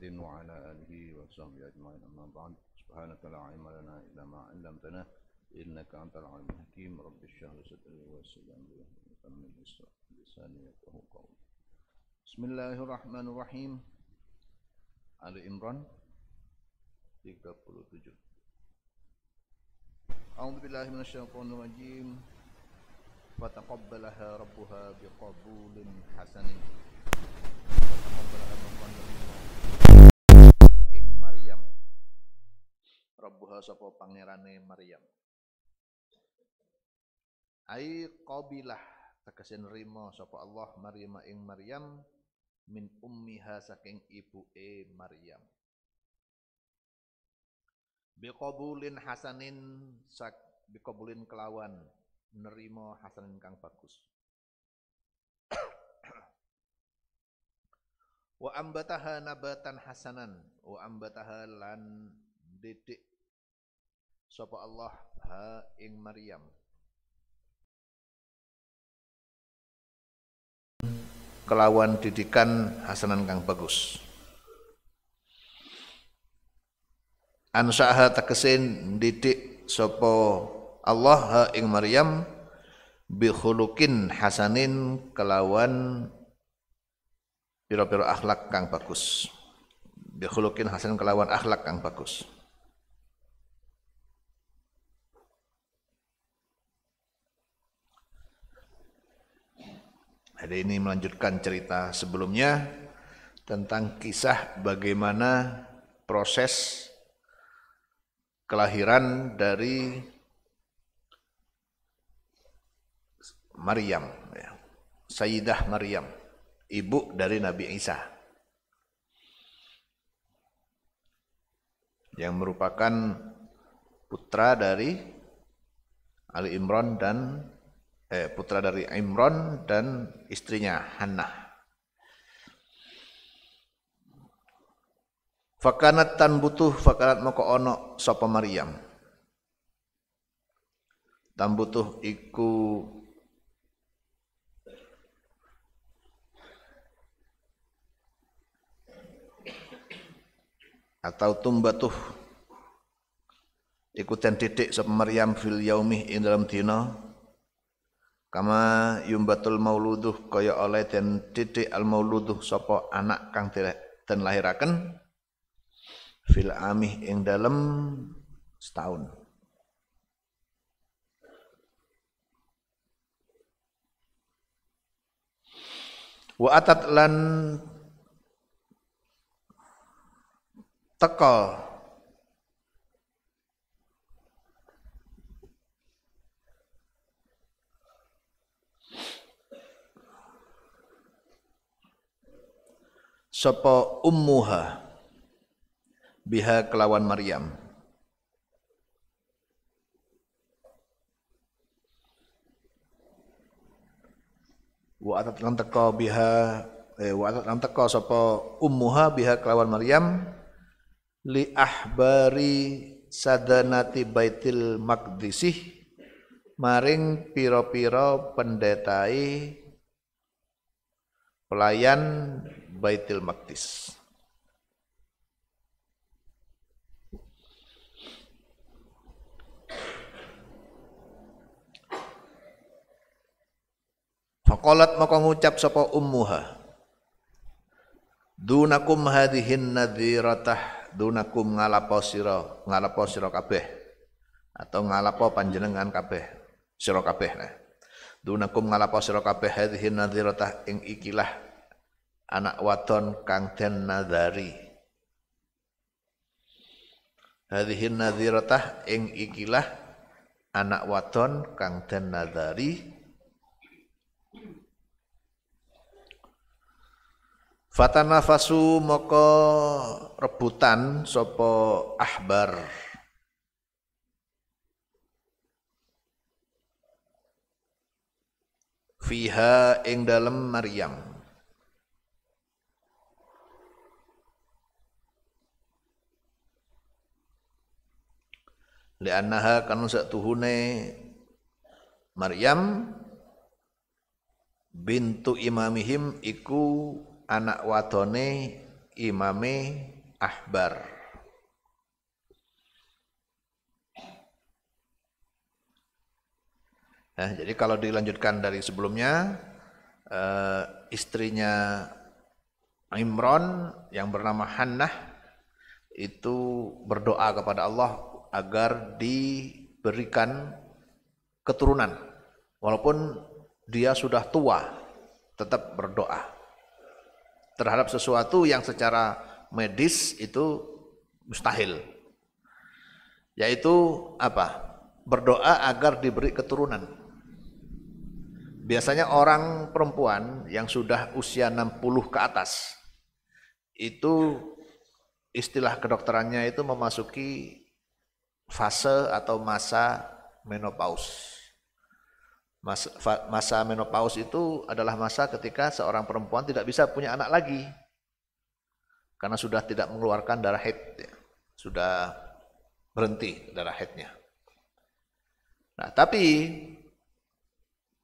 محمد وعلى آله وصحبه أجمعين أما بعد سبحانك لا علم لنا إلا ما علمتنا إنك أنت العليم الحكيم رب الشهر صدري ويسر لي أمري وأمن لساني يفقه قولي بسم الله الرحمن الرحيم آل عمران 37 أعوذ بالله من الشيطان الرجيم فتقبلها ربها بقبول حسن فتقبلها من rabbuha sapa pangerane Maryam ai qabilah tegese nrimo sapa Allah Maryam ing Maryam min ummiha saking ibuke Maryam biqabulin hasanin sak biqabulin kelawan nerima hasanin kang bagus wa ambataha nabatan hasanan wa ambataha lan didik sapa Allah ha ing Maryam kelawan didikan hasanan kang bagus ansaha takesin didik sapa Allah ha ing Maryam bi hasanin kelawan pira-pira akhlak kang bagus bi Hasan hasanin kelawan akhlak kang bagus Hari ini melanjutkan cerita sebelumnya tentang kisah bagaimana proses kelahiran dari Maryam, ya. Sayyidah Maryam, ibu dari Nabi Isa. Yang merupakan putra dari Ali Imran dan eh, putra dari Imron dan istrinya Hannah. Fakanat tan butuh fakanat moko ono sapa Maryam. Tan butuh iku atau tumbatuh iku ten titik Maryam fil yaumih in dalam dina Kama yumbatul mauluduh kaya oleh dan didik al mauluduh sopo anak kang dan lahiraken fil amih ing dalem setahun. Wa atat lan teko sapa ummuha biha kelawan Maryam wa atat lan teka biha eh, wa atat lan teka sapa ummuha biha kelawan Maryam li ahbari sadanati baitil maqdisih maring piro-piro pendetai pelayan Baitul Maqdis. Fakolat maka ngucap sapa ummuha. Dunakum hadihin nadhiratah dunakum ngalapo sira ngalapo sira kabeh atau ngalapo panjenengan kabeh sira kabeh nah. Dunakum ngalapo sira kabeh hadihin nadhiratah ing ikilah anak wadon kang den nadari hadhihi nadhiratah ing ikilah anak wadon kang den nadari Fatanafasu moko rebutan sopo ahbar fiha ing dalem Maryam li'annaha kanu satuhune Maryam bintu imamihim iku anak wadone imame Ahbar. Nah, jadi kalau dilanjutkan dari sebelumnya, uh, istrinya Imron yang bernama Hannah itu berdoa kepada Allah agar diberikan keturunan walaupun dia sudah tua tetap berdoa terhadap sesuatu yang secara medis itu mustahil yaitu apa berdoa agar diberi keturunan biasanya orang perempuan yang sudah usia 60 ke atas itu istilah kedokterannya itu memasuki fase atau masa menopause. Masa, masa menopause itu adalah masa ketika seorang perempuan tidak bisa punya anak lagi karena sudah tidak mengeluarkan darah haid, ya. sudah berhenti darah haidnya. Nah, tapi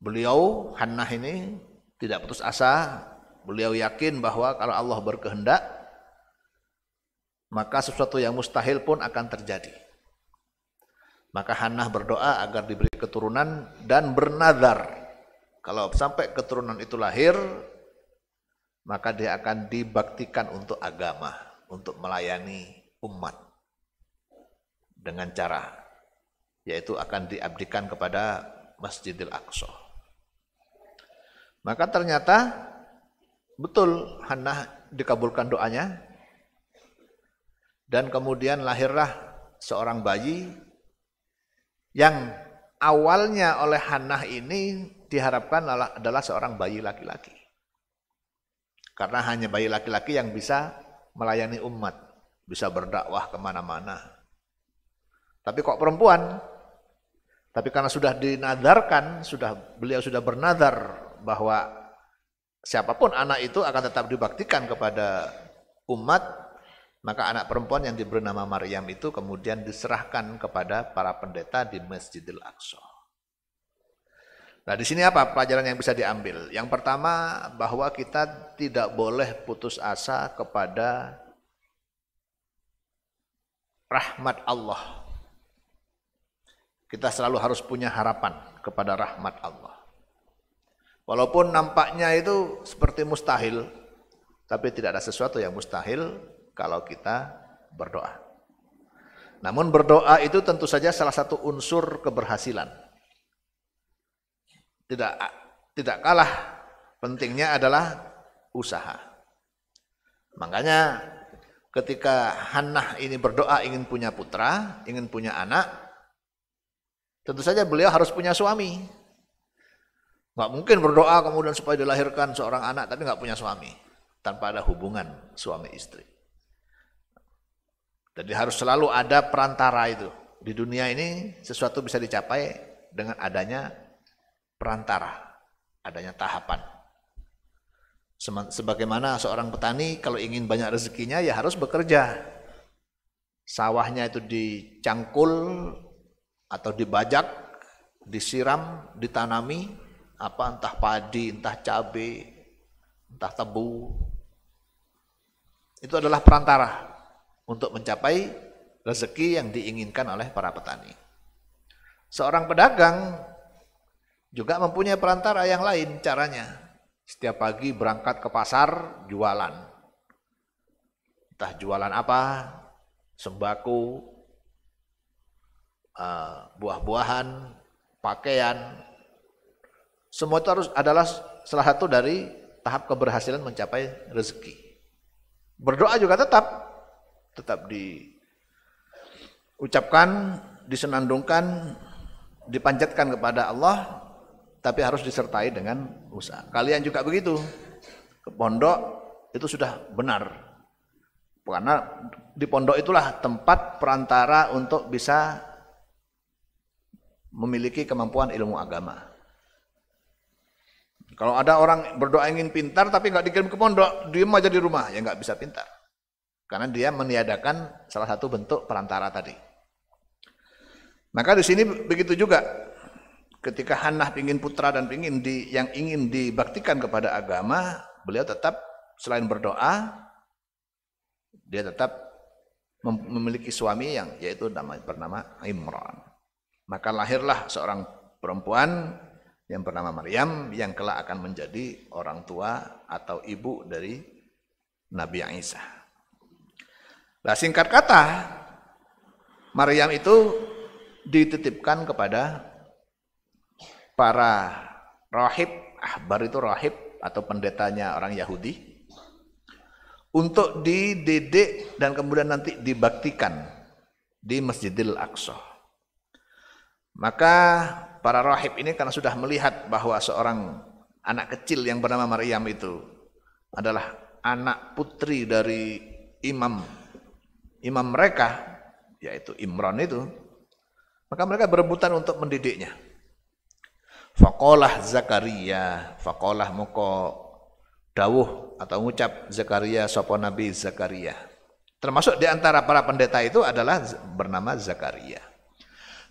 beliau Hannah ini tidak putus asa, beliau yakin bahwa kalau Allah berkehendak maka sesuatu yang mustahil pun akan terjadi. Maka Hannah berdoa agar diberi keturunan dan bernadar. Kalau sampai keturunan itu lahir, maka dia akan dibaktikan untuk agama, untuk melayani umat dengan cara yaitu akan diabdikan kepada Masjidil Aqsa. Maka ternyata betul Hannah dikabulkan doanya dan kemudian lahirlah seorang bayi yang awalnya oleh Hannah ini diharapkan adalah seorang bayi laki-laki. Karena hanya bayi laki-laki yang bisa melayani umat, bisa berdakwah kemana-mana. Tapi kok perempuan? Tapi karena sudah dinadarkan, sudah beliau sudah bernadar bahwa siapapun anak itu akan tetap dibaktikan kepada umat maka anak perempuan yang diberi nama Maryam itu kemudian diserahkan kepada para pendeta di Masjidil Aqsa. Nah, di sini apa pelajaran yang bisa diambil? Yang pertama, bahwa kita tidak boleh putus asa kepada rahmat Allah. Kita selalu harus punya harapan kepada rahmat Allah. Walaupun nampaknya itu seperti mustahil, tapi tidak ada sesuatu yang mustahil kalau kita berdoa. Namun berdoa itu tentu saja salah satu unsur keberhasilan. Tidak tidak kalah pentingnya adalah usaha. Makanya ketika Hannah ini berdoa ingin punya putra, ingin punya anak, tentu saja beliau harus punya suami. Gak mungkin berdoa kemudian supaya dilahirkan seorang anak tapi nggak punya suami tanpa ada hubungan suami istri. Jadi harus selalu ada perantara itu. Di dunia ini sesuatu bisa dicapai dengan adanya perantara, adanya tahapan. Sebagaimana seorang petani kalau ingin banyak rezekinya ya harus bekerja. Sawahnya itu dicangkul atau dibajak, disiram, ditanami apa entah padi, entah cabai, entah tebu. Itu adalah perantara untuk mencapai rezeki yang diinginkan oleh para petani. Seorang pedagang juga mempunyai perantara yang lain caranya. Setiap pagi berangkat ke pasar jualan. Entah jualan apa, sembako, eh, buah-buahan, pakaian. Semua itu harus adalah salah satu dari tahap keberhasilan mencapai rezeki. Berdoa juga tetap tetap diucapkan, disenandungkan, dipanjatkan kepada Allah, tapi harus disertai dengan usaha. Kalian juga begitu. Ke pondok itu sudah benar. Karena di pondok itulah tempat perantara untuk bisa memiliki kemampuan ilmu agama. Kalau ada orang berdoa ingin pintar tapi nggak dikirim ke pondok, diem aja di rumah, ya nggak bisa pintar. Karena dia meniadakan salah satu bentuk perantara tadi. Maka di sini begitu juga ketika Hannah ingin putra dan ingin di, yang ingin dibaktikan kepada agama, beliau tetap selain berdoa, dia tetap memiliki suami yang yaitu nama, bernama Imran. Maka lahirlah seorang perempuan yang bernama Maryam yang kelak akan menjadi orang tua atau ibu dari Nabi Isa. Nah, singkat kata, Maryam itu dititipkan kepada para rahib, ahbar itu rahib atau pendetanya orang Yahudi, untuk dididik dan kemudian nanti dibaktikan di Masjidil Aqsa. Maka para rahib ini karena sudah melihat bahwa seorang anak kecil yang bernama Maryam itu adalah anak putri dari imam imam mereka, yaitu Imran itu, maka mereka berebutan untuk mendidiknya. Fakolah Zakaria, fakolah moko dawuh atau ngucap Zakaria sopo Nabi Zakaria. Termasuk di antara para pendeta itu adalah bernama Zakaria.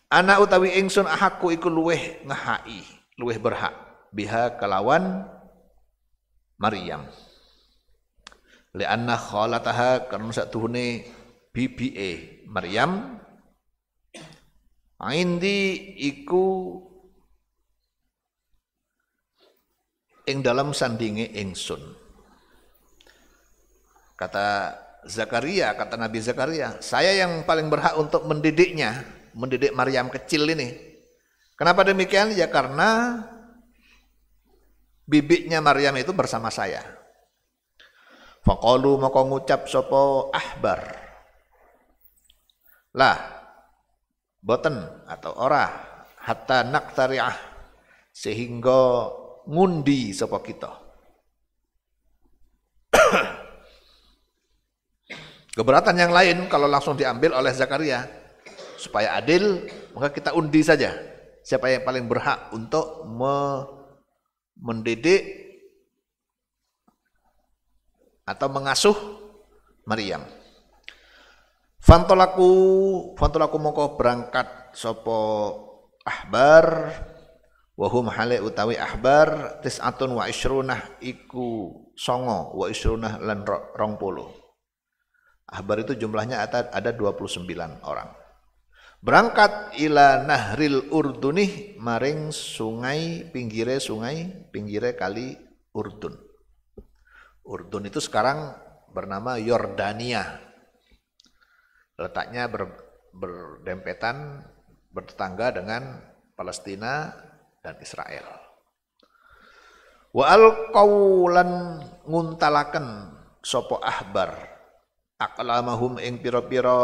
anak utawi ingsun ahaku iku luweh ngehai, luweh berhak biha kelawan Maryam. Lianna khalataha karena satuhune BBA Maryam Indi iku ing dalam sandinge ingsun. Kata Zakaria, kata Nabi Zakaria, saya yang paling berhak untuk mendidiknya, mendidik Maryam kecil ini. Kenapa demikian? Ya karena bibitnya Maryam itu bersama saya. Fakalu maka ngucap sopo ahbar lah boten atau ora hatta naktariah sehingga ngundi sapa kita keberatan yang lain kalau langsung diambil oleh Zakaria supaya adil maka kita undi saja siapa yang paling berhak untuk me mendidik atau mengasuh Maryam Fantolaku fantolaku moko berangkat sopo ahbar wahum hale utawi ahbar tis'atun wa isrunah iku songo wa isrunah lan rong polo. Ahbar itu jumlahnya ada 29 orang. Berangkat ila nahril urdunih maring sungai pinggire sungai pinggire kali Urdun. Urdun itu sekarang bernama Yordania letaknya ber, berdempetan bertetangga dengan Palestina dan Israel. Wa al nguntalaken sopo ahbar aklamahum ing piro-piro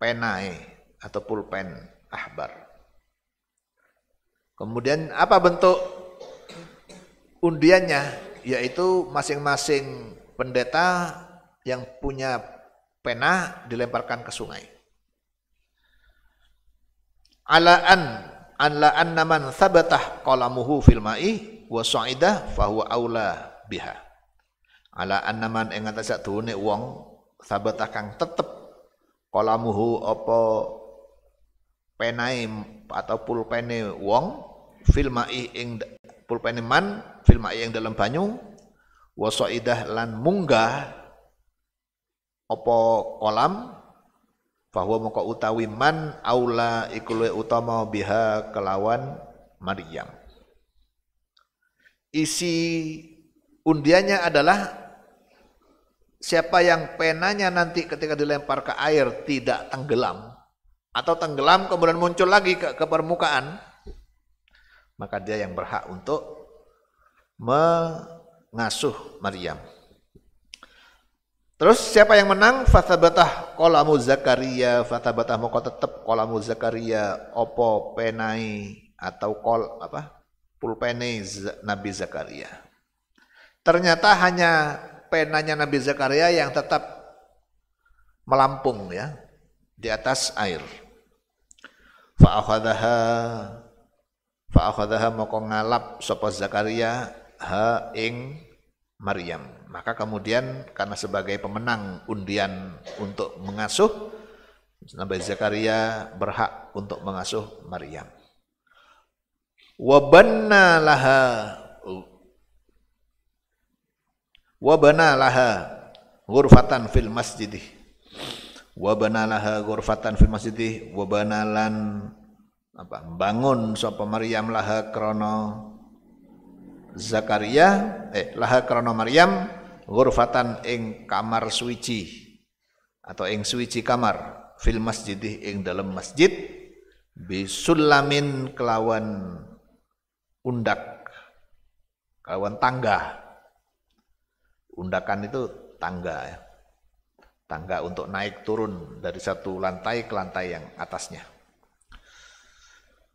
penae atau pulpen ahbar. Kemudian apa bentuk undiannya? Yaitu masing-masing pendeta yang punya pena dilemparkan ke sungai. Ala'an, an an la anna man thabatah qalamuhu fil ma'i wa sa'idah fahuwa aula biha. Ala anna man ing atase tuhune wong thabatah kang tetep qalamuhu apa penae atau pulpene wong fil ma'i ing pulpene man fil ma'i ing dalam banyu wa sa'idah lan munggah apa kolam bahwa mengko utawi man aula iku utama biha kelawan Maryam. Isi undiannya adalah siapa yang penanya nanti ketika dilempar ke air tidak tenggelam atau tenggelam kemudian muncul lagi ke, ke permukaan maka dia yang berhak untuk mengasuh Maryam. Terus siapa yang menang? Fathabatah kolamu Zakaria, fathabatah moko tetep kolamu Zakaria, opo penai atau kol apa? Pulpene Nabi Zakaria. Ternyata hanya penanya Nabi Zakaria yang tetap melampung ya di atas air. Fa'akhadaha fa'akhadaha moko ngalap sopos Zakaria ha ing Maryam. Maka kemudian karena sebagai pemenang undian untuk mengasuh, Nabi Zakaria berhak untuk mengasuh Maryam. Wabanna laha wabana laha gurfatan fil masjidih wabana laha gurfatan fil masjidih wabanalan apa bangun sapa Maryam laha krono Zakaria eh laha krono Maryam ghurfatan ing kamar suici atau ing suici kamar fil masjid ing dalam masjid bisulamin kelawan undak kelawan tangga undakan itu tangga ya. tangga untuk naik turun dari satu lantai ke lantai yang atasnya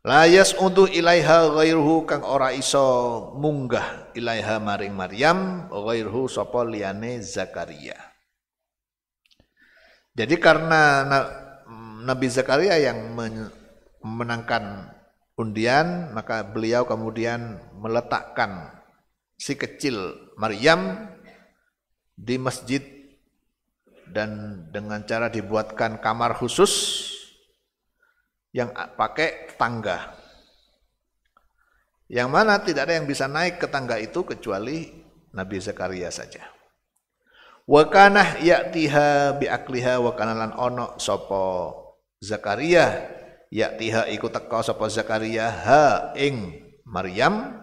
Layas untuk ilaiha ghairuhu kang ora iso munggah ilaiha maring Maryam ghairuhu sapa liyane Zakaria. Jadi karena Nabi Zakaria yang menangkan undian, maka beliau kemudian meletakkan si kecil Maryam di masjid dan dengan cara dibuatkan kamar khusus yang pakai tangga. Yang mana tidak ada yang bisa naik ke tangga itu kecuali Nabi Zakaria saja. Wa kana ya'tiha bi akliha wa kana lan ono sapa Zakaria ya'tiha iku teka sapa Zakaria ha ing Maryam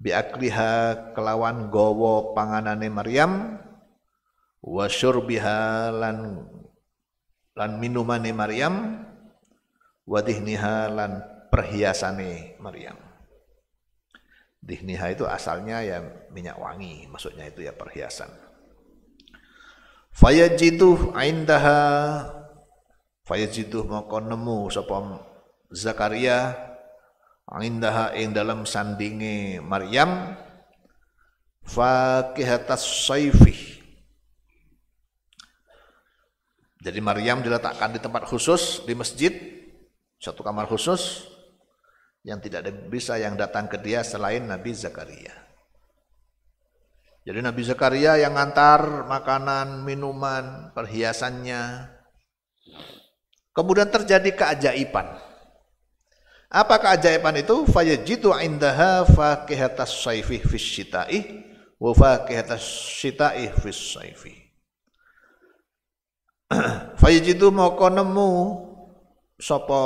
bi akliha kelawan gowo panganane Maryam wa syurbiha lan lan minumane Maryam wa dihniha lan perhiasane Maryam. Dihniha itu asalnya ya minyak wangi, maksudnya itu ya perhiasan. Fayajitu aindaha fayajitu maka nemu sapa Zakaria aindaha ing dalam sandinge Maryam fakihatas saifi jadi Maryam diletakkan di tempat khusus di masjid satu kamar khusus yang tidak ada bisa yang datang ke dia selain Nabi Zakaria. Jadi Nabi Zakaria yang ngantar makanan, minuman, perhiasannya. Kemudian terjadi keajaiban. Apa keajaiban itu? Fayajitu indaha fakihatas saifih fis syita'i wa fakihatas syita'i fis saifih. Fayajitu moko nemu Sopo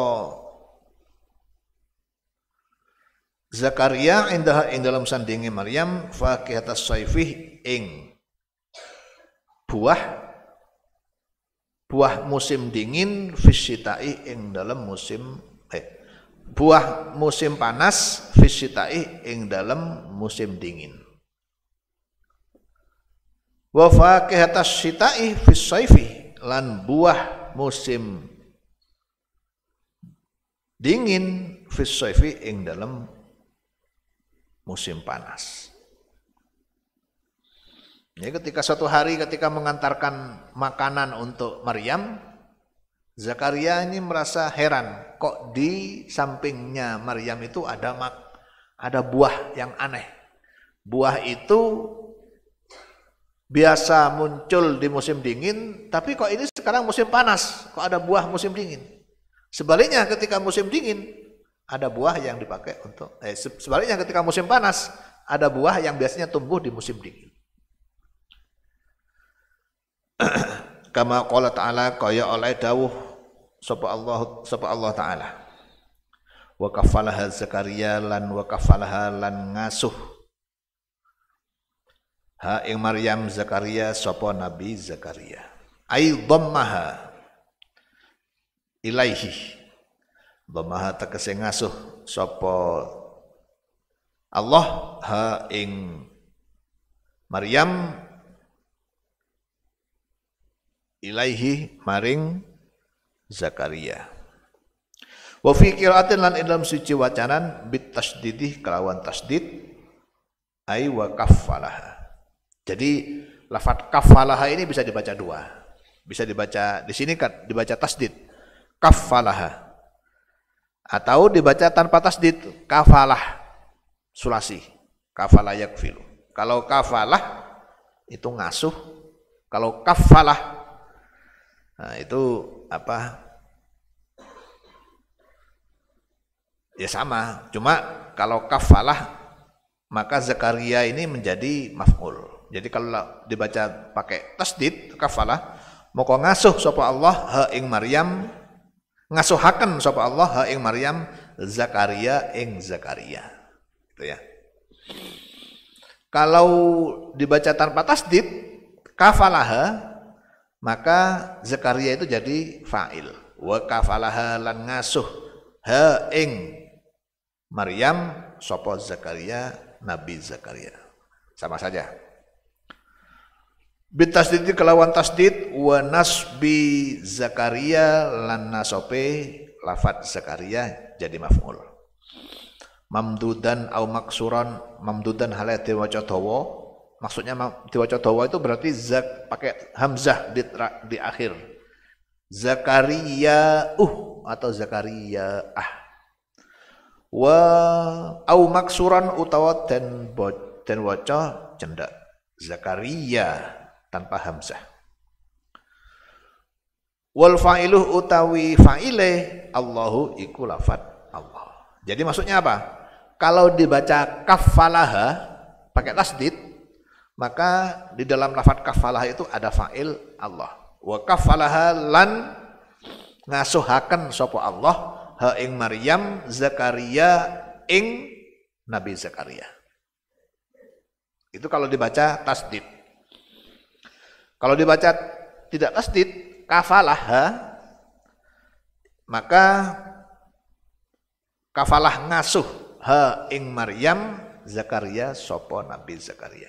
Zakaria indah ing dalam sandingi Maryam atas saifih ing buah buah musim dingin fisitai ing dalam musim eh buah musim panas fisitai ing dalam musim dingin wa atas sitai fisaifi lan buah musim dingin fis ing dalam musim panas. Ya, ketika suatu hari ketika mengantarkan makanan untuk Maryam, Zakaria ini merasa heran kok di sampingnya Maryam itu ada mak ada buah yang aneh. Buah itu biasa muncul di musim dingin, tapi kok ini sekarang musim panas, kok ada buah musim dingin. Sebaliknya ketika musim dingin ada buah yang dipakai untuk eh, sebaliknya ketika musim panas ada buah yang biasanya tumbuh di musim dingin. Kama qala ta'ala kaya oleh dawuh sapa Allah sapa Allah taala. Wa kafalaha Zakaria lan wa kafalaha lan ngasuh Ha ing Maryam Zakaria sapa Nabi Zakaria. Ai dhammaha ilaihi dhamaha tegese ngasuh sapa Allah ha ing Maryam ilaihi maring Zakaria. Wa fi qiraatin lan dalam suci wacanan bit tasdidi kelawan tasdid ai wa kafalah. Jadi lafat kafalah ini bisa dibaca dua. Bisa dibaca di sini kan dibaca tasdid kafalaha. Atau dibaca tanpa tasdid, kafalah sulasi. Kafalah yakfilu. Kalau kafalah itu ngasuh, kalau kafalah nah itu apa? Ya sama, cuma kalau kafalah maka Zakaria ini menjadi maf'ul. Jadi kalau dibaca pakai tasdid kafalah moko ngasuh sapa Allah ha ing Maryam ngasuhaken sapa Allah ha ing Maryam Zakaria ing Zakaria. Gitu ya. Kalau dibaca tanpa tasdid kafalaha maka Zakaria itu jadi fa'il. Wa kafalaha lan ngasuh ha ing Maryam sapa Zakaria Nabi Zakaria. Sama saja. Bitasdid kelawan tasdid wa nasbi Zakaria lan nasope lafat Zakaria jadi maf'ul. Mamdudan au maksuran mamdudan halai diwaca dawa. Maksudnya diwaca dawa itu berarti zak pakai hamzah di, di akhir. Zakaria uh atau Zakaria ah. Wa au maksuran utawa dan dan waca cendak Zakaria tanpa hamzah. Wal fa'iluh utawi fa'ile Allahu iku lafat Allah. Jadi maksudnya apa? Kalau dibaca kafalaha pakai tasdid maka di dalam lafat kafalaha itu ada fa'il Allah. Wa kafalaha lan ngasuhaken sapa Allah ha ing Maryam Zakaria ing Nabi Zakaria. Itu kalau dibaca tasdid. Kalau dibaca tidak tasdid, kafalah maka kafalah ngasuh ha ing Maryam Zakaria sopo Nabi Zakaria.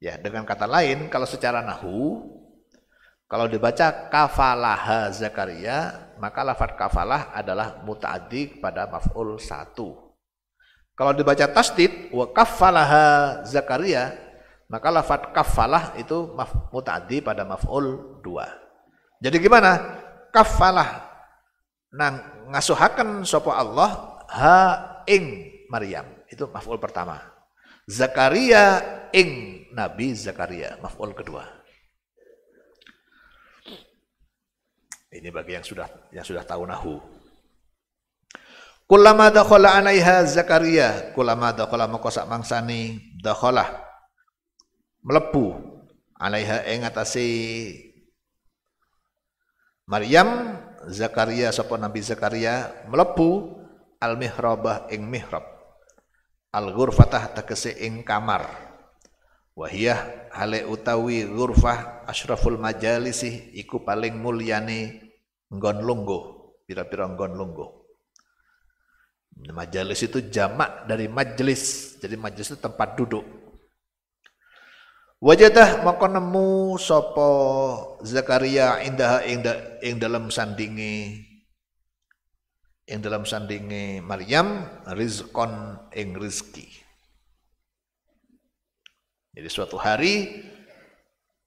Ya, dengan kata lain kalau secara nahu kalau dibaca kafalah Zakaria, maka lafadz kafalah adalah muta'addi pada maf'ul satu. Kalau dibaca tasdid wa kafalah Zakaria, maka lafat kafalah itu mutadi pada maf'ul dua. Jadi gimana? Kafalah nang ngasuhakan sopo Allah ha ing Maryam. Itu maf'ul pertama. Zakaria ing Nabi Zakaria, maf'ul kedua. Ini bagi yang sudah yang sudah tahu nahu. Kulama dakhala anaiha Zakaria, kulama dakhala mangkasa mangsani dakhalah melebu alaiha ing atase Maryam Zakaria sapa Nabi Zakaria melebu al mihrabah ing mihrab al ghurfatah tegese ing kamar wahiyah hale utawi ghurfah asyraful majalisi iku paling mulyane nggon lungguh pira-pira nggon lungguh majalis itu jamak dari majelis jadi majelis itu tempat duduk Wajadah maka nemu sopo Zakaria indah ing, ing dalam sandinge ing dalam sandinge Maryam rizkon ing rizki. Jadi suatu hari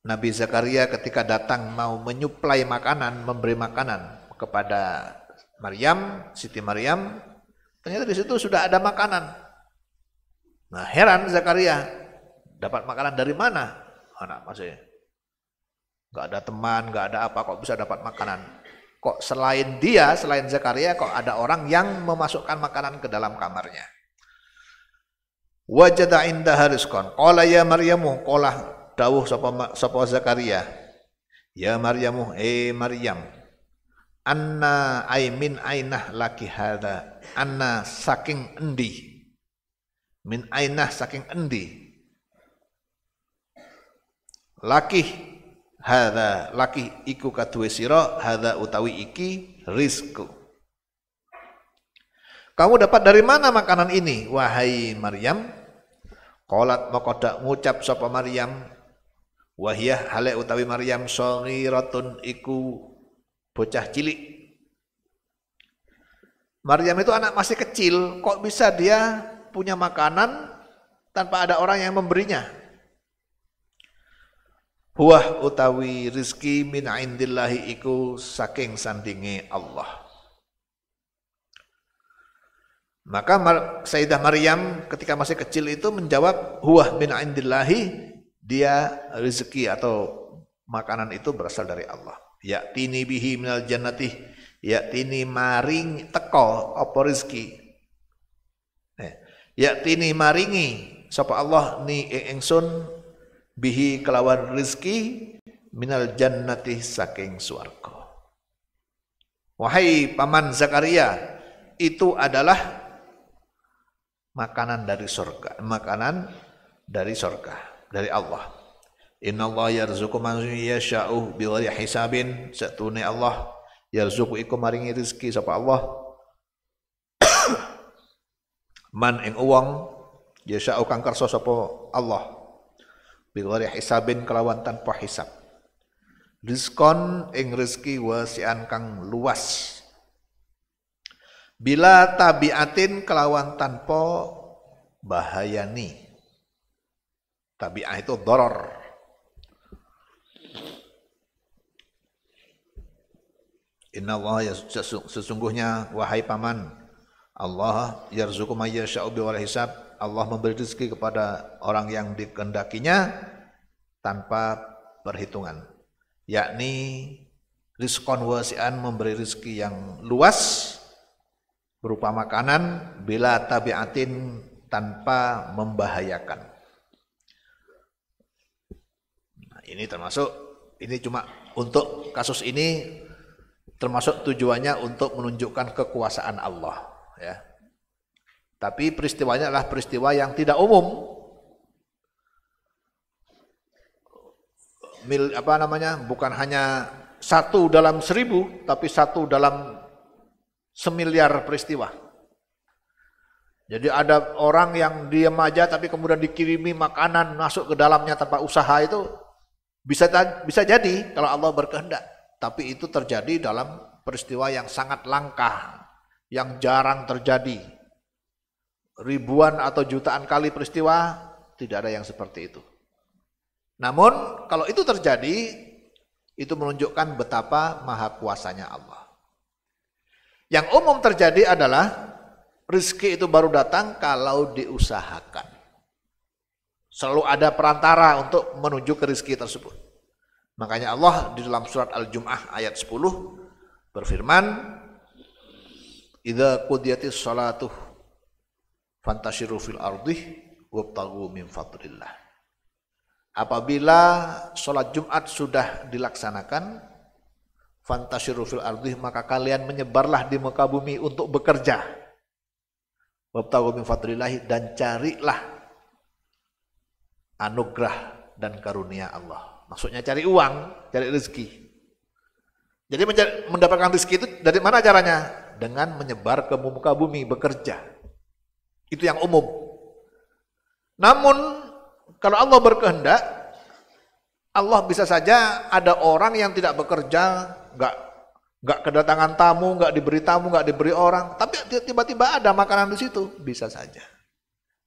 Nabi Zakaria ketika datang mau menyuplai makanan, memberi makanan kepada Maryam, Siti Maryam, ternyata di situ sudah ada makanan. Nah, heran Zakaria, Dapat makanan dari mana? Anak maksudnya. Gak ada teman, gak ada apa, kok bisa dapat makanan? Kok selain dia, selain Zakaria, kok ada orang yang memasukkan makanan ke dalam kamarnya? Wajada harus kon. Qala ya Maryamu, qala dawuh sopo Zakaria. Ya Maryamu, eh Maryam. Anna aimin ainah laki hada. Anna saking endi. Min ainah saking endi lakih hadza lakih iku kaduwe sira hadza utawi iki rizku kamu dapat dari mana makanan ini wahai Maryam qalat maka ngucap sapa Maryam wahiyah hale utawi Maryam rotun iku bocah cilik Maryam itu anak masih kecil, kok bisa dia punya makanan tanpa ada orang yang memberinya? Huah, utawi rizki min indillahi iku saking sandingi Allah. Maka Sayyidah Maryam ketika masih kecil itu menjawab huwah min indillahi dia rezeki atau makanan itu berasal dari Allah. tini bihi minal jannati tini maring teko apa rizki. Eh, tini maringi sapa Allah ni e ingsun bihi kelawan rizki minal jannati saking suarko. Wahai paman Zakaria, itu adalah makanan dari surga, makanan dari surga, dari Allah. Inna Allah yarzuku man yasha'u bighairi hisabin, satune Allah yarzuku iku maringi rezeki sapa Allah. man ing uwong yasha'u kang kersa sapa Allah Bigori hisabin kelawan tanpa hisab. Rizkon ing rizki wasian kang luas. Bila tabiatin kelawan tanpa bahayani. Tabiat itu doror. Inna Allah ya sesungguhnya wahai paman Allah yarzuku may yasha'u hisab Allah memberi rezeki kepada orang yang dikehendakinya tanpa perhitungan. Yakni rizqon wasian memberi rezeki yang luas berupa makanan bila tabiatin tanpa membahayakan. Nah, ini termasuk ini cuma untuk kasus ini termasuk tujuannya untuk menunjukkan kekuasaan Allah ya tapi peristiwanya adalah peristiwa yang tidak umum. Mil, apa namanya? Bukan hanya satu dalam seribu, tapi satu dalam semiliar peristiwa. Jadi ada orang yang diam aja tapi kemudian dikirimi makanan masuk ke dalamnya tanpa usaha itu bisa bisa jadi kalau Allah berkehendak. Tapi itu terjadi dalam peristiwa yang sangat langka, yang jarang terjadi ribuan atau jutaan kali peristiwa, tidak ada yang seperti itu. Namun kalau itu terjadi, itu menunjukkan betapa maha kuasanya Allah. Yang umum terjadi adalah rizki itu baru datang kalau diusahakan. Selalu ada perantara untuk menuju ke rizki tersebut. Makanya Allah di dalam surat Al-Jum'ah ayat 10 berfirman, "Idza salatu fantasyiru fil ardih wabtagu min fadlillah. Apabila sholat Jumat sudah dilaksanakan, fantasyiru fil ardih maka kalian menyebarlah di muka bumi untuk bekerja. Wabtagu min fadlillah dan carilah anugerah dan karunia Allah. Maksudnya cari uang, cari rezeki. Jadi mendapatkan rezeki itu dari mana caranya? Dengan menyebar ke muka bumi, bekerja itu yang umum. Namun kalau Allah berkehendak, Allah bisa saja ada orang yang tidak bekerja, nggak nggak kedatangan tamu, nggak diberi tamu, nggak diberi orang, tapi tiba-tiba ada makanan di situ, bisa saja.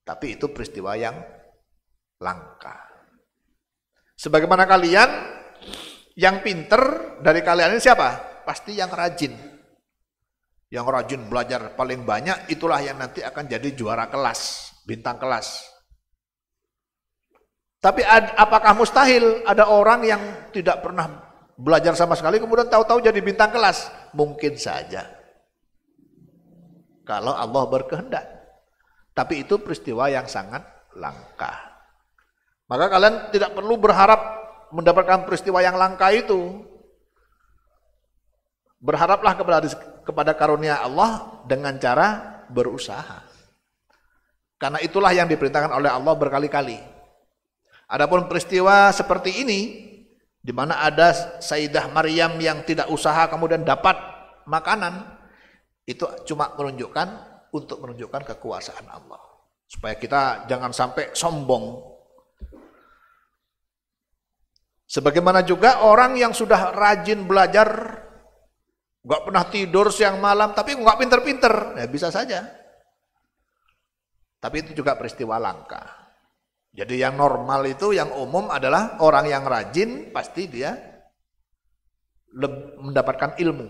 Tapi itu peristiwa yang langka. Sebagaimana kalian yang pinter dari kalian ini siapa? Pasti yang rajin yang rajin belajar paling banyak itulah yang nanti akan jadi juara kelas, bintang kelas. Tapi ad, apakah mustahil ada orang yang tidak pernah belajar sama sekali kemudian tahu-tahu jadi bintang kelas? Mungkin saja. Kalau Allah berkehendak. Tapi itu peristiwa yang sangat langka. Maka kalian tidak perlu berharap mendapatkan peristiwa yang langka itu. Berharaplah kepada kepada karunia Allah dengan cara berusaha. Karena itulah yang diperintahkan oleh Allah berkali-kali. Adapun peristiwa seperti ini di mana ada Sayyidah Maryam yang tidak usaha kemudian dapat makanan itu cuma menunjukkan untuk menunjukkan kekuasaan Allah. Supaya kita jangan sampai sombong Sebagaimana juga orang yang sudah rajin belajar nggak pernah tidur siang malam, tapi nggak pinter-pinter. Ya bisa saja. Tapi itu juga peristiwa langka. Jadi yang normal itu, yang umum adalah orang yang rajin, pasti dia mendapatkan ilmu.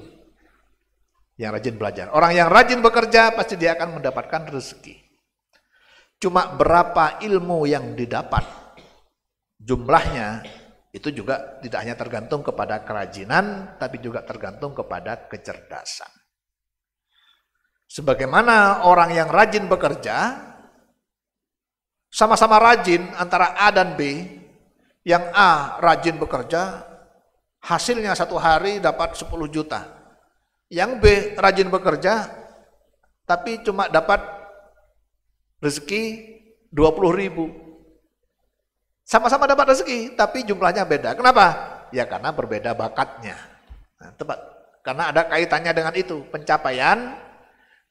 Yang rajin belajar. Orang yang rajin bekerja, pasti dia akan mendapatkan rezeki. Cuma berapa ilmu yang didapat, jumlahnya itu juga tidak hanya tergantung kepada kerajinan, tapi juga tergantung kepada kecerdasan. Sebagaimana orang yang rajin bekerja, sama-sama rajin antara A dan B, yang A rajin bekerja, hasilnya satu hari dapat 10 juta. Yang B rajin bekerja, tapi cuma dapat rezeki 20 ribu sama-sama dapat rezeki, tapi jumlahnya beda. Kenapa? Ya karena berbeda bakatnya. Nah, tepat. Karena ada kaitannya dengan itu. Pencapaian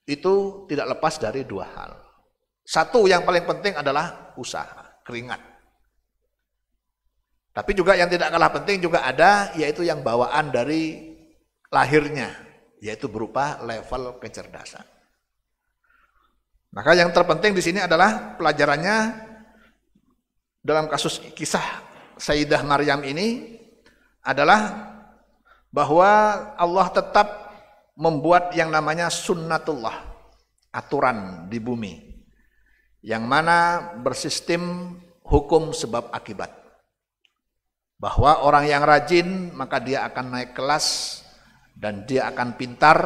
itu tidak lepas dari dua hal. Satu yang paling penting adalah usaha, keringat. Tapi juga yang tidak kalah penting juga ada yaitu yang bawaan dari lahirnya, yaitu berupa level kecerdasan. Maka yang terpenting di sini adalah pelajarannya dalam kasus kisah Sayyidah Maryam ini adalah bahwa Allah tetap membuat yang namanya sunnatullah, aturan di bumi. Yang mana bersistem hukum sebab akibat. Bahwa orang yang rajin maka dia akan naik kelas dan dia akan pintar,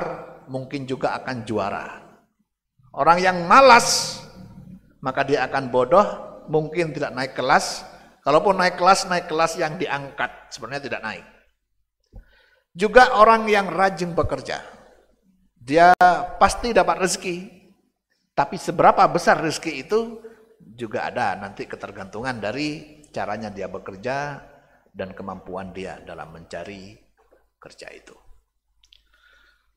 mungkin juga akan juara. Orang yang malas maka dia akan bodoh mungkin tidak naik kelas. Kalaupun naik kelas, naik kelas yang diangkat, sebenarnya tidak naik. Juga orang yang rajin bekerja, dia pasti dapat rezeki. Tapi seberapa besar rezeki itu juga ada nanti ketergantungan dari caranya dia bekerja dan kemampuan dia dalam mencari kerja itu.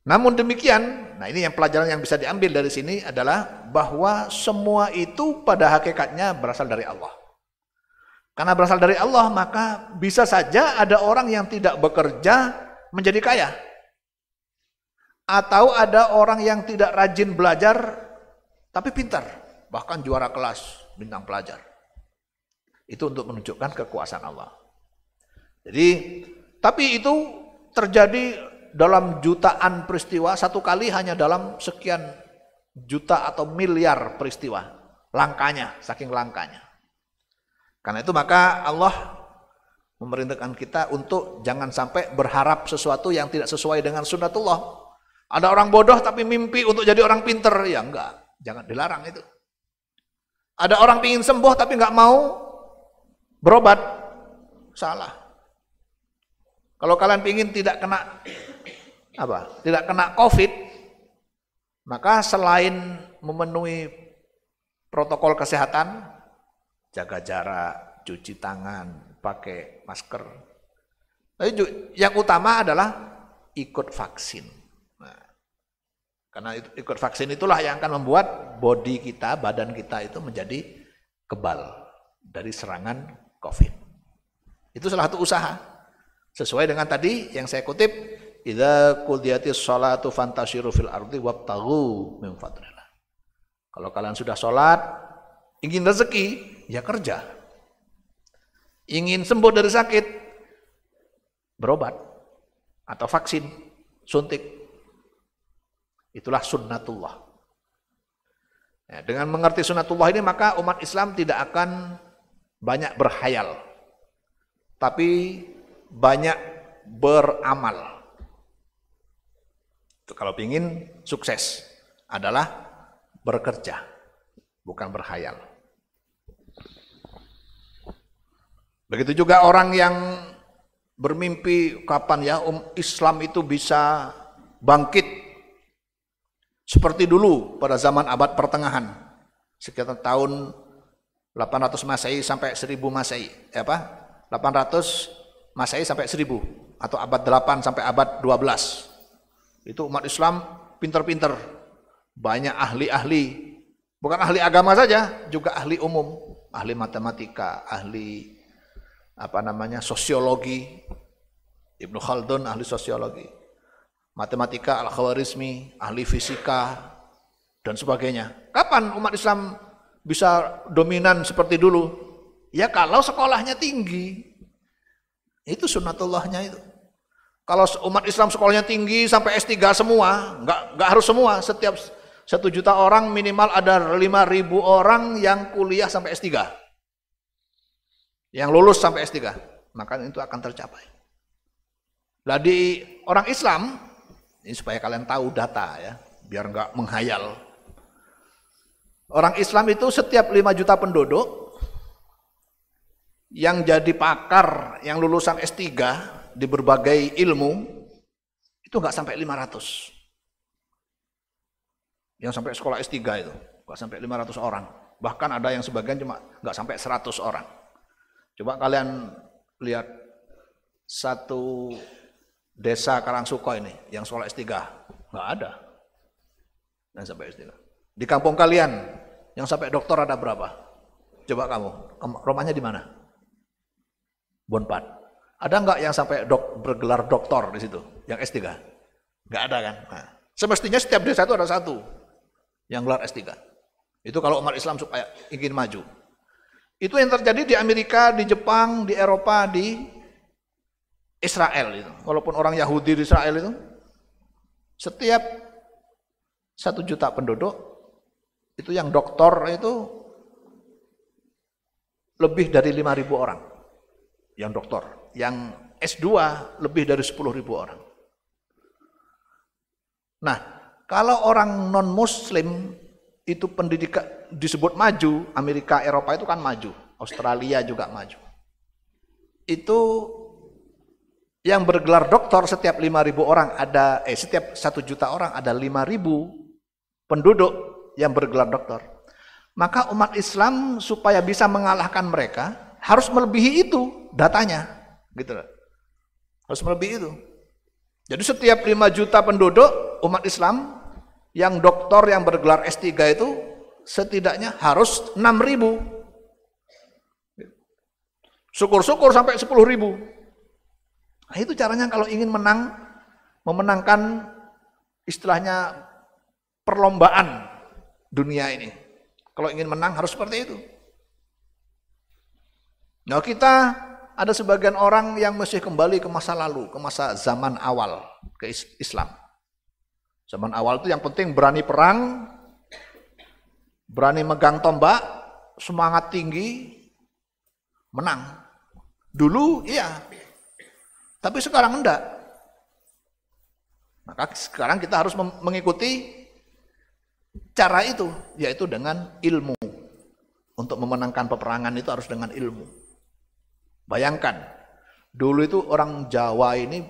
Namun demikian, nah ini yang pelajaran yang bisa diambil dari sini adalah bahwa semua itu pada hakikatnya berasal dari Allah. Karena berasal dari Allah, maka bisa saja ada orang yang tidak bekerja menjadi kaya. Atau ada orang yang tidak rajin belajar tapi pintar, bahkan juara kelas bintang pelajar. Itu untuk menunjukkan kekuasaan Allah. Jadi, tapi itu terjadi dalam jutaan peristiwa, satu kali hanya dalam sekian juta atau miliar peristiwa. Langkanya, saking langkanya. Karena itu maka Allah memerintahkan kita untuk jangan sampai berharap sesuatu yang tidak sesuai dengan sunnatullah. Ada orang bodoh tapi mimpi untuk jadi orang pinter, ya enggak. Jangan dilarang itu. Ada orang ingin sembuh tapi enggak mau berobat, salah. Kalau kalian ingin tidak kena apa tidak kena covid maka selain memenuhi protokol kesehatan jaga jarak cuci tangan pakai masker yang utama adalah ikut vaksin nah, karena ikut vaksin itulah yang akan membuat body kita badan kita itu menjadi kebal dari serangan covid itu salah satu usaha sesuai dengan tadi yang saya kutip Idza qudiyatis sholatu fantasiru fil ardi wabtaghu min fadlillah. Kalau kalian sudah sholat, ingin rezeki, ya kerja. Ingin sembuh dari sakit, berobat atau vaksin, suntik. Itulah sunnatullah. Ya, dengan mengerti sunnatullah ini maka umat Islam tidak akan banyak berhayal, tapi banyak beramal. Gitu. kalau ingin sukses adalah bekerja, bukan berhayal. Begitu juga orang yang bermimpi kapan ya um, Islam itu bisa bangkit seperti dulu pada zaman abad pertengahan sekitar tahun 800 Masehi sampai 1000 Masehi ya apa 800 Masehi sampai 1000 atau abad 8 sampai abad 12 itu umat Islam pinter-pinter, banyak ahli-ahli, bukan ahli agama saja, juga ahli umum, ahli matematika, ahli apa namanya sosiologi, Ibnu Khaldun ahli sosiologi, matematika Al-Khawarizmi, ahli fisika dan sebagainya. Kapan umat Islam bisa dominan seperti dulu? Ya kalau sekolahnya tinggi. Itu sunatullahnya itu. Kalau umat Islam sekolahnya tinggi sampai S3 semua, nggak nggak harus semua. Setiap satu juta orang minimal ada lima ribu orang yang kuliah sampai S3. Yang lulus sampai S3. Maka itu akan tercapai. Nah di orang Islam, ini supaya kalian tahu data ya, biar nggak menghayal. Orang Islam itu setiap 5 juta penduduk yang jadi pakar, yang lulusan S3 di berbagai ilmu itu nggak sampai 500. Yang sampai sekolah S3 itu nggak sampai 500 orang. Bahkan ada yang sebagian cuma nggak sampai 100 orang. Coba kalian lihat satu desa Karangsuko ini yang sekolah S3 nggak ada yang sampai S3. Di kampung kalian yang sampai dokter ada berapa? Coba kamu, rumahnya di mana? Bonpat. Ada nggak yang sampai dok, bergelar doktor di situ? Yang S3? Nggak ada kan? Nah, semestinya setiap desa itu ada satu yang gelar S3. Itu kalau umat Islam supaya ingin maju. Itu yang terjadi di Amerika, di Jepang, di Eropa, di Israel. Itu. Walaupun orang Yahudi di Israel itu, setiap satu juta penduduk, itu yang doktor itu lebih dari 5.000 orang yang doktor, yang S2 lebih dari ribu orang. Nah, kalau orang non muslim itu pendidikan disebut maju, Amerika, Eropa itu kan maju, Australia juga maju. Itu yang bergelar doktor setiap 5.000 orang ada eh setiap 1 juta orang ada 5.000 penduduk yang bergelar doktor. Maka umat Islam supaya bisa mengalahkan mereka harus melebihi itu datanya gitu loh. Harus melebihi itu. Jadi setiap 5 juta penduduk umat Islam yang doktor yang bergelar S3 itu setidaknya harus 6 ribu. Syukur-syukur sampai 10 ribu. Nah, itu caranya kalau ingin menang, memenangkan istilahnya perlombaan dunia ini. Kalau ingin menang harus seperti itu. Nah kita ada sebagian orang yang masih kembali ke masa lalu, ke masa zaman awal, ke Islam. Zaman awal itu yang penting berani perang, berani megang tombak, semangat tinggi, menang. Dulu iya, tapi sekarang enggak. Maka sekarang kita harus mengikuti cara itu, yaitu dengan ilmu. Untuk memenangkan peperangan itu harus dengan ilmu. Bayangkan, dulu itu orang Jawa ini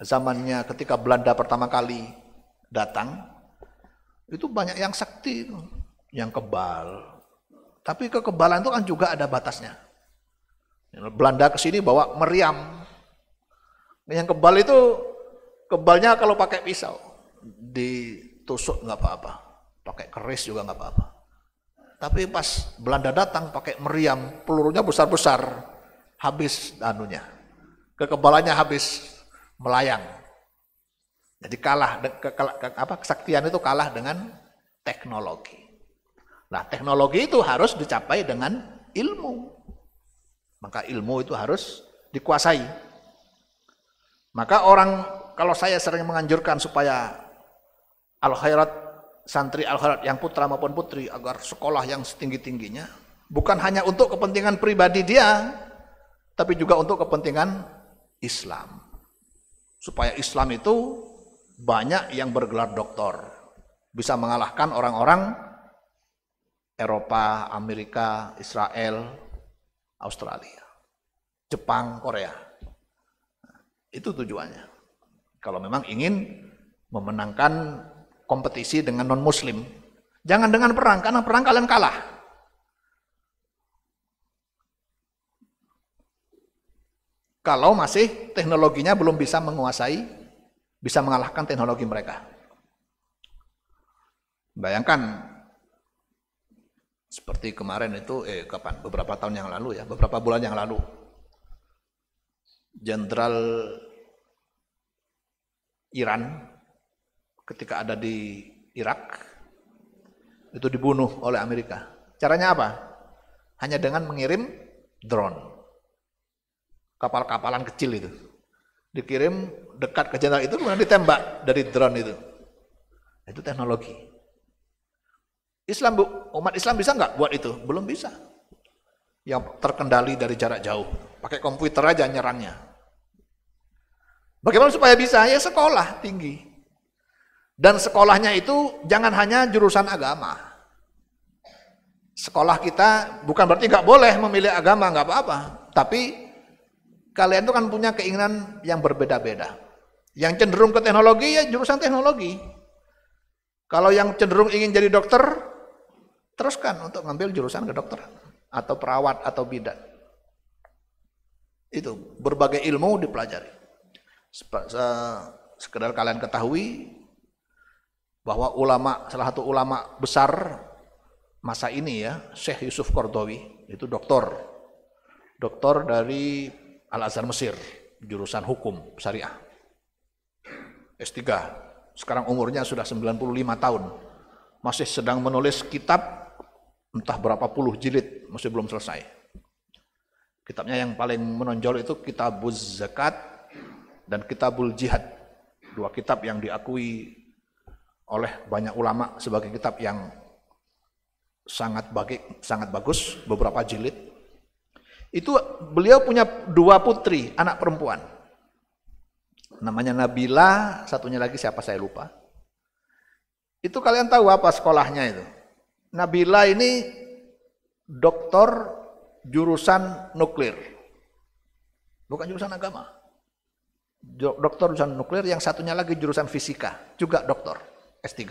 zamannya ketika Belanda pertama kali datang, itu banyak yang sakti, yang kebal. Tapi kekebalan itu kan juga ada batasnya. Belanda ke sini bawa meriam. Yang kebal itu kebalnya kalau pakai pisau ditusuk nggak apa-apa, pakai keris juga nggak apa-apa. Tapi pas Belanda datang pakai meriam, pelurunya besar-besar habis anunya. Kekebalannya habis melayang. Jadi kalah ke, ke, ke, apa kesaktian itu kalah dengan teknologi. Nah, teknologi itu harus dicapai dengan ilmu. Maka ilmu itu harus dikuasai. Maka orang kalau saya sering menganjurkan supaya al khairat santri al khairat yang putra maupun putri agar sekolah yang setinggi-tingginya bukan hanya untuk kepentingan pribadi dia, tapi juga untuk kepentingan Islam. Supaya Islam itu banyak yang bergelar doktor, bisa mengalahkan orang-orang Eropa, Amerika, Israel, Australia, Jepang, Korea. Itu tujuannya. Kalau memang ingin memenangkan kompetisi dengan non-muslim. Jangan dengan perang, karena perang kalian kalah. Kalau masih teknologinya belum bisa menguasai, bisa mengalahkan teknologi mereka. Bayangkan seperti kemarin itu eh kapan beberapa tahun yang lalu ya, beberapa bulan yang lalu. Jenderal Iran ketika ada di Irak itu dibunuh oleh Amerika. Caranya apa? Hanya dengan mengirim drone kapal-kapalan kecil itu. Dikirim dekat ke jenderal itu kemudian ditembak dari drone itu. Itu teknologi. Islam bu umat Islam bisa nggak buat itu? Belum bisa. Yang terkendali dari jarak jauh. Pakai komputer aja nyerangnya. Bagaimana supaya bisa? Ya sekolah tinggi. Dan sekolahnya itu jangan hanya jurusan agama. Sekolah kita bukan berarti nggak boleh memilih agama, nggak apa-apa. Tapi kalian itu kan punya keinginan yang berbeda-beda. Yang cenderung ke teknologi ya jurusan teknologi. Kalau yang cenderung ingin jadi dokter, teruskan untuk ngambil jurusan ke dokter atau perawat atau bidan. Itu berbagai ilmu dipelajari. Sekedar kalian ketahui bahwa ulama salah satu ulama besar masa ini ya Syekh Yusuf Kordowi itu doktor doktor dari Al-Azhar Mesir, jurusan hukum syariah. S3. Sekarang umurnya sudah 95 tahun. Masih sedang menulis kitab entah berapa puluh jilid, masih belum selesai. Kitabnya yang paling menonjol itu Kitabuz Zakat dan Kitabul Jihad. Dua kitab yang diakui oleh banyak ulama sebagai kitab yang sangat bagi, sangat bagus, beberapa jilid itu beliau punya dua putri, anak perempuan. Namanya Nabila, satunya lagi siapa saya lupa. Itu kalian tahu apa sekolahnya itu? Nabila ini doktor jurusan nuklir. Bukan jurusan agama. Doktor jurusan nuklir, yang satunya lagi jurusan fisika, juga doktor S3.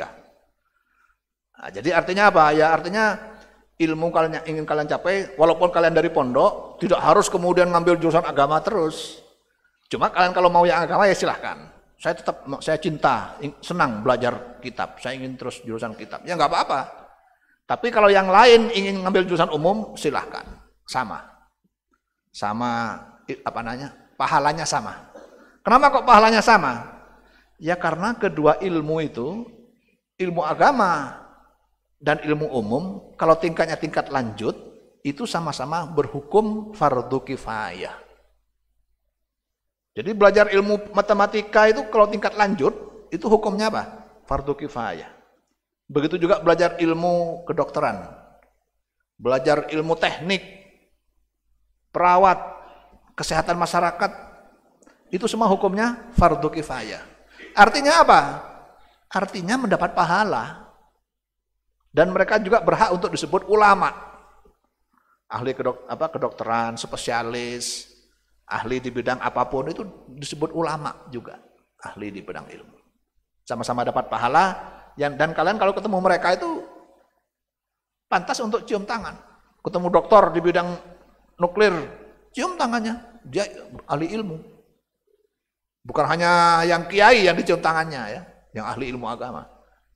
Nah, jadi artinya apa? Ya artinya ilmu kalian yang ingin kalian capai, walaupun kalian dari pondok, tidak harus kemudian ngambil jurusan agama terus. Cuma kalian kalau mau yang agama ya silahkan. Saya tetap saya cinta, senang belajar kitab. Saya ingin terus jurusan kitab. Ya nggak apa-apa. Tapi kalau yang lain ingin ngambil jurusan umum, silahkan. Sama. Sama apa namanya? Pahalanya sama. Kenapa kok pahalanya sama? Ya karena kedua ilmu itu ilmu agama dan ilmu umum kalau tingkatnya tingkat lanjut itu sama-sama berhukum fardu kifayah. Jadi belajar ilmu matematika itu kalau tingkat lanjut itu hukumnya apa? Fardu kifayah. Begitu juga belajar ilmu kedokteran, belajar ilmu teknik, perawat, kesehatan masyarakat itu semua hukumnya fardu kifayah. Artinya apa? Artinya mendapat pahala dan mereka juga berhak untuk disebut ulama. Ahli kedok, apa, kedokteran, spesialis, ahli di bidang apapun itu disebut ulama juga. Ahli di bidang ilmu. Sama-sama dapat pahala. Yang, dan kalian kalau ketemu mereka itu pantas untuk cium tangan. Ketemu dokter di bidang nuklir, cium tangannya. Dia ahli ilmu. Bukan hanya yang kiai yang dicium tangannya ya, yang ahli ilmu agama.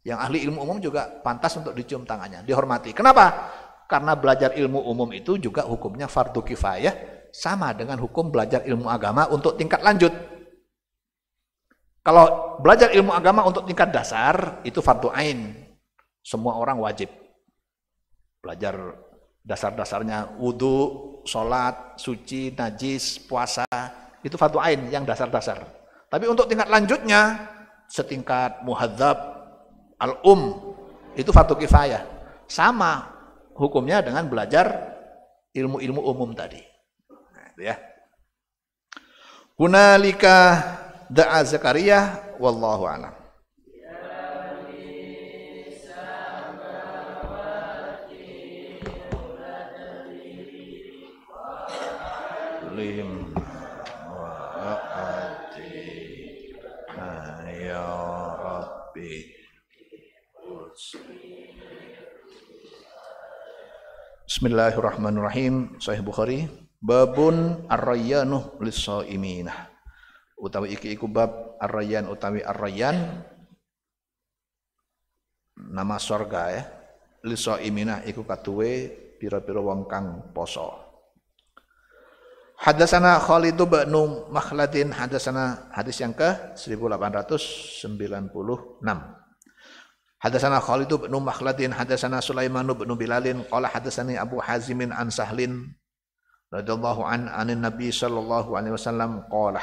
Yang ahli ilmu umum juga pantas untuk dicium tangannya, dihormati. Kenapa? Karena belajar ilmu umum itu juga hukumnya fardu kifayah sama dengan hukum belajar ilmu agama untuk tingkat lanjut. Kalau belajar ilmu agama untuk tingkat dasar itu fardu ain. Semua orang wajib belajar dasar-dasarnya wudhu, sholat, suci, najis, puasa itu fardu ain yang dasar-dasar. Tapi untuk tingkat lanjutnya setingkat muhadzab, al-um itu fardu kifayah. Sama hukumnya dengan belajar ilmu-ilmu umum tadi. Nah, ya. Hunalika da'a Zakaria wallahu a'lam. عليهم Bismillahirrahmanirrahim. Sahih Bukhari. Babun ar-rayyanuh lis-saiminah. Utawi iki iku bab ar-rayyan utawi ar-rayyan nama surga ya. Lis-saiminah iku katuwe pira-pira wong kang poso. Hadasana Khalid bin Makhladin hadasana hadis yang ke 1896. Hadasana Khalid bin Makhlatin, hadasana Sulaiman bin Bilalin, qala hadasani Abu Hazimin an Sahlin radhiyallahu an anin Nabi sallallahu alaihi wasallam qala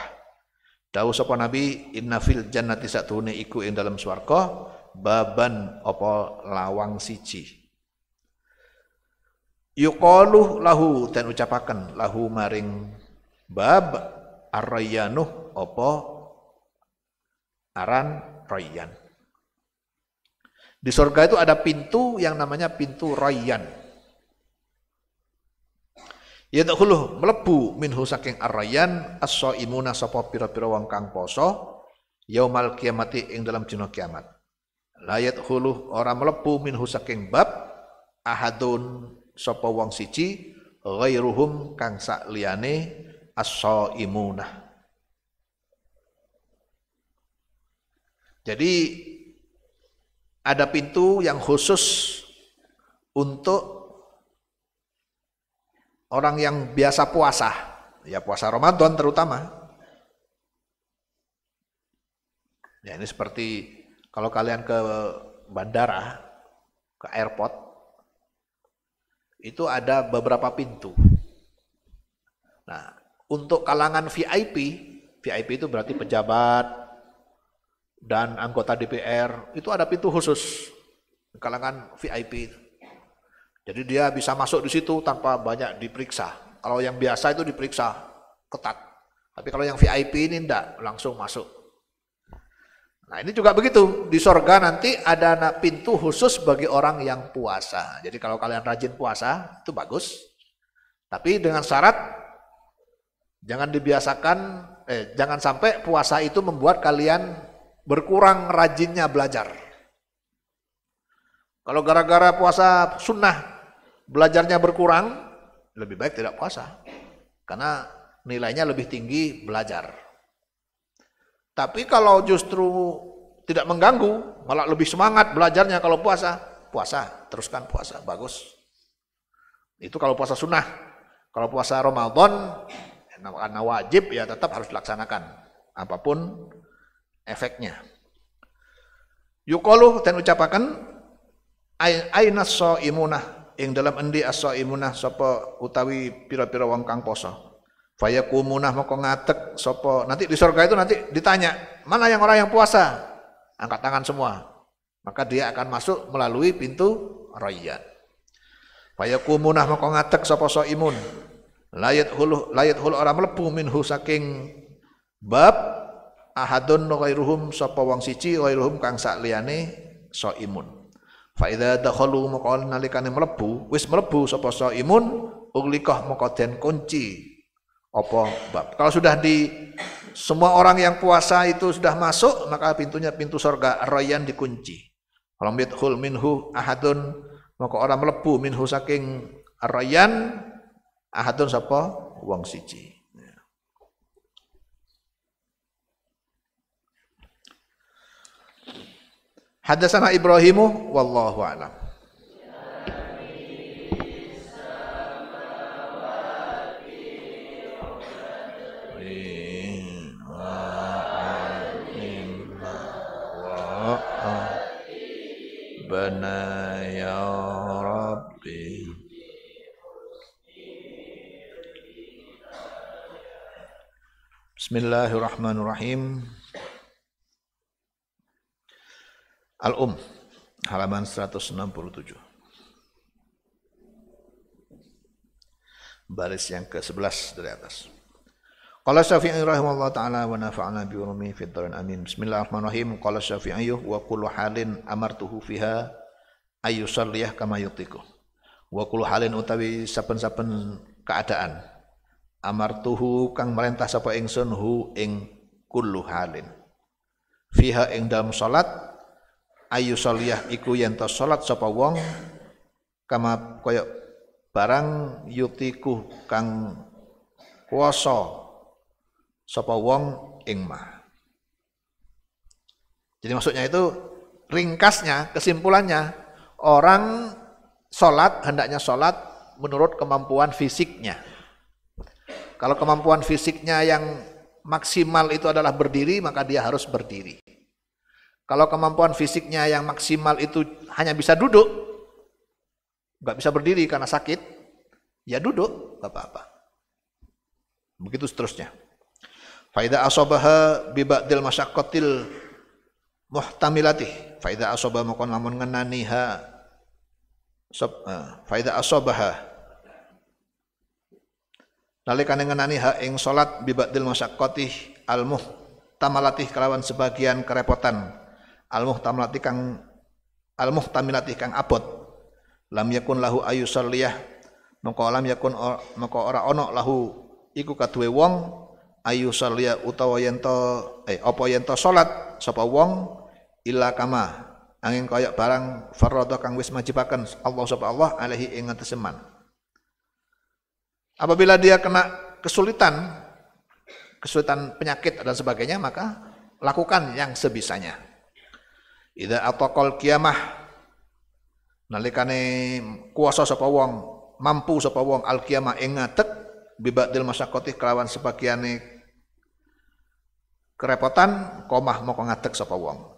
Dawuh sapa Nabi inna fil jannati satune iku ing dalam swarga baban apa lawang siji yuqalu lahu dan ucapakan lahu maring bab arrayanuh apa aran rayyan di surga itu ada pintu yang namanya pintu rayyan. Yadkhulu melebu minhu saking ar-rayyan as-saimuna sapa pira-pira wong kang poso yaumal kiamati ing dalam dina kiamat. Layat hulu ora melebu minhu saking bab ahadun sapa wong siji ghairuhum kang sak liyane as saimuna Jadi ada pintu yang khusus untuk orang yang biasa puasa, ya puasa Ramadan terutama. Ya ini seperti kalau kalian ke bandara, ke airport, itu ada beberapa pintu. Nah, untuk kalangan VIP, VIP itu berarti pejabat, dan anggota DPR itu ada pintu khusus kalangan VIP. Jadi dia bisa masuk di situ tanpa banyak diperiksa. Kalau yang biasa itu diperiksa ketat. Tapi kalau yang VIP ini tidak langsung masuk. Nah ini juga begitu, di sorga nanti ada pintu khusus bagi orang yang puasa. Jadi kalau kalian rajin puasa, itu bagus. Tapi dengan syarat, jangan dibiasakan, eh, jangan sampai puasa itu membuat kalian berkurang rajinnya belajar. Kalau gara-gara puasa sunnah belajarnya berkurang, lebih baik tidak puasa. Karena nilainya lebih tinggi belajar. Tapi kalau justru tidak mengganggu, malah lebih semangat belajarnya kalau puasa, puasa, teruskan puasa, bagus. Itu kalau puasa sunnah. Kalau puasa Ramadan, karena wajib ya tetap harus dilaksanakan. Apapun efeknya. Yukoluh dan ucapakan aina imunah yang dalam endi imunah sopo utawi pira-pira wong kang poso. kumunah mau ngatek sopo nanti di surga itu nanti ditanya, mana yang orang yang puasa? Angkat tangan semua. Maka dia akan masuk melalui pintu Faya kumunah mau ngatek so imun. Layat hulu layat hulu orang melebu minhu saking bab ahadun ghairuhum sapa wong siji ghairuhum kang liyane saimun fa idza dakhalu maqal nalikane mlebu wis mlebu sapa saimun uglikah maka den kunci apa bab kalau sudah di semua orang yang puasa itu sudah masuk maka pintunya pintu surga rayan dikunci kalau yadkhul minhu ahadun maka orang mlebu minhu saking rayan ahadun sapa wong siji Hadasana Ibrahimu wallahu a'lam. ya Rabbi Bismillahirrahmanirrahim Al-Um halaman 167. Baris yang ke-11 dari atas. Qala Syafi'i rahimahullah taala wa nafa'ana bi ummi fid dharin amin. Bismillahirrahmanirrahim. Qala Syafi'i wa kullu halin amartuhu fiha ayyusalliyah kama yutiku. Wa kullu halin utawi saben-saben keadaan amartuhu kang merintah sapa ingsun hu ing kullu halin. Fiha ing dalam salat ayu soliyah iku yanto sholat wong kama koyok barang yutiku kang kuasa sapa wong ing Jadi maksudnya itu ringkasnya kesimpulannya orang sholat hendaknya sholat menurut kemampuan fisiknya. Kalau kemampuan fisiknya yang maksimal itu adalah berdiri maka dia harus berdiri. Kalau kemampuan fisiknya yang maksimal itu hanya bisa duduk, nggak bisa berdiri karena sakit, ya duduk, nggak apa-apa. Begitu seterusnya. Faida asobaha bibadil masyakotil muhtamilatih. Faida asobah mukon lamun ngenaniha. Eh, faida asobaha Nalikan ngenaniha ha ing sholat bibadil masyakotih al tamalatih kelawan sebagian kerepotan al muhtamilati kang al muhtamilati kang abot lam yakun lahu ayu salliyah mengko lam yakun mengko ora ono lahu iku kaduwe wong ayu salliyah utawa yento eh apa yento salat sapa wong illa kama angin koyok barang farrada kang wis majibaken Allah sapa Allah alaihi ing seman apabila dia kena kesulitan kesulitan penyakit dan sebagainya maka lakukan yang sebisanya Ida atokol kiamah nalikane kuasa sapa wong, mampu sapa wong al kiamah ing ngatek bibadil masakoti kelawan sebagiane kerepotan komah moko ngatek sapa wong.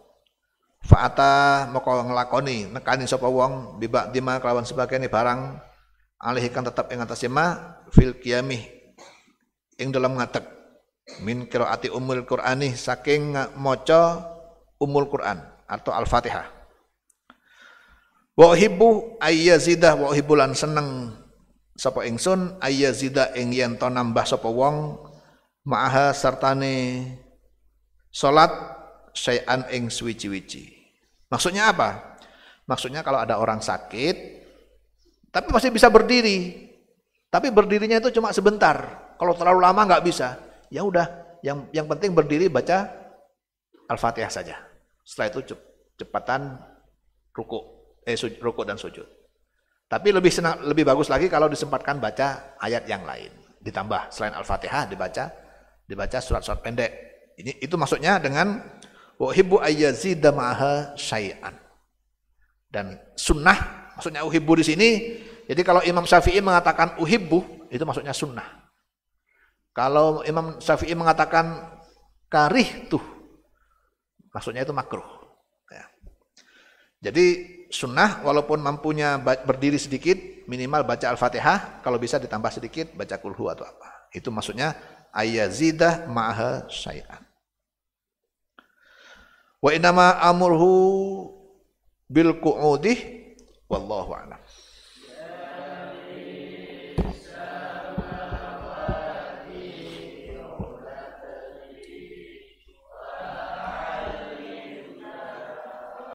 Fa'ata moko nglakoni nekani sapa wong bibak dima kelawan sebagiane barang alih tetap ing atase ma fil kiamih ing dalam ngatek min qiraati umul qur'ani saking moco umul qur'an atau Al-Fatihah. Wa uhibbu ayyazidah wa an seneng sapa ingsun ayyazida ing yen to nambah sapa wong ma'aha sartane salat syai'an ing suwici-wici. Maksudnya apa? Maksudnya kalau ada orang sakit tapi masih bisa berdiri. Tapi berdirinya itu cuma sebentar. Kalau terlalu lama nggak bisa. Ya udah, yang yang penting berdiri baca Al-Fatihah saja. Setelah itu cepatan ruku, eh ruku dan sujud. Tapi lebih senang, lebih bagus lagi kalau disempatkan baca ayat yang lain. Ditambah selain Al-Fatihah dibaca dibaca surat-surat pendek. Ini itu maksudnya dengan wahibu ayyazida ma'aha syai'an. Dan sunnah maksudnya uhibbu di sini jadi kalau Imam Syafi'i mengatakan uhibbu itu maksudnya sunnah. Kalau Imam Syafi'i mengatakan karih tuh Maksudnya itu makruh. Ya. Jadi sunnah walaupun mampunya berdiri sedikit, minimal baca Al-Fatihah, kalau bisa ditambah sedikit baca kulhu atau apa. Itu maksudnya ayah zidah ma'ha syai'an. Wa inama amurhu bil ku'udih wallahu a'lam.